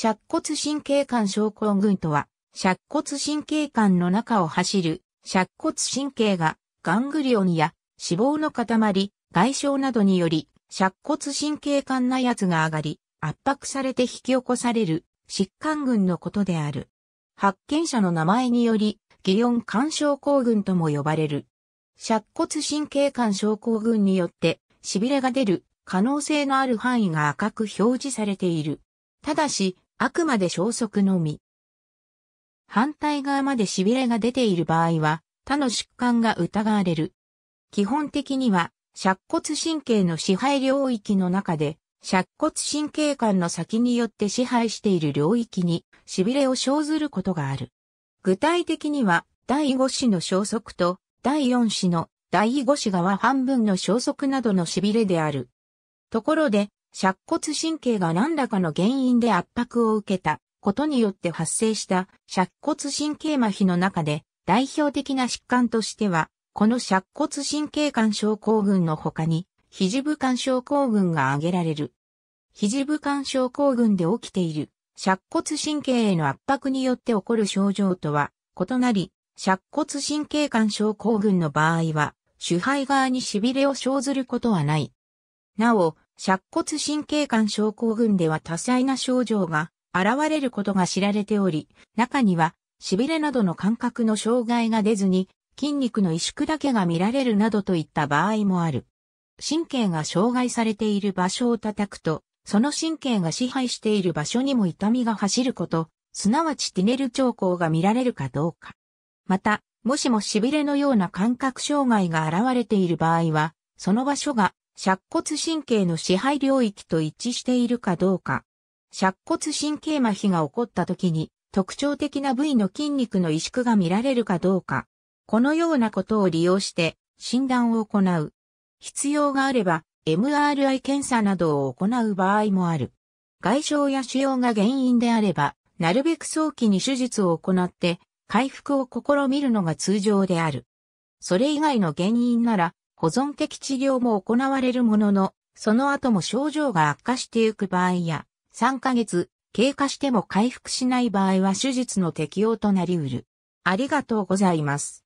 尺骨神経管症候群とは、尺骨神経管の中を走る尺骨神経がガングリオンや脂肪の塊、外傷などにより、尺骨神経管内圧が上がり、圧迫されて引き起こされる疾患群のことである。発見者の名前により、ギ音ン症候群とも呼ばれる。尺骨神経管症候群によって、痺れが出る可能性のある範囲が赤く表示されている。ただし、あくまで消息のみ。反対側まで痺れが出ている場合は、他の疾患が疑われる。基本的には、尺骨神経の支配領域の中で、尺骨神経管の先によって支配している領域に、痺れを生ずることがある。具体的には、第5子の消息と、第4子の第5子側半分の消息などの痺れである。ところで、尺骨神経が何らかの原因で圧迫を受けたことによって発生した尺骨神経麻痺の中で代表的な疾患としては、この尺骨神経管症候群の他に、肘部管症候群が挙げられる。肘部管症候群で起きている尺骨神経への圧迫によって起こる症状とは異なり、尺骨神経管症候群の場合は、主肺側に痺れを生ずることはない。なお、尺骨神経管症候群では多彩な症状が現れることが知られており、中には痺れなどの感覚の障害が出ずに筋肉の萎縮だけが見られるなどといった場合もある。神経が障害されている場所を叩くと、その神経が支配している場所にも痛みが走ること、すなわちティネル兆候が見られるかどうか。また、もしも痺れのような感覚障害が現れている場合は、その場所が尺骨神経の支配領域と一致しているかどうか。尺骨神経麻痺が起こった時に特徴的な部位の筋肉の萎縮が見られるかどうか。このようなことを利用して診断を行う。必要があれば MRI 検査などを行う場合もある。外傷や腫瘍が原因であれば、なるべく早期に手術を行って回復を試みるのが通常である。それ以外の原因なら保存的治療も行われるものの、その後も症状が悪化していく場合や、3ヶ月経過しても回復しない場合は手術の適用となりうる。ありがとうございます。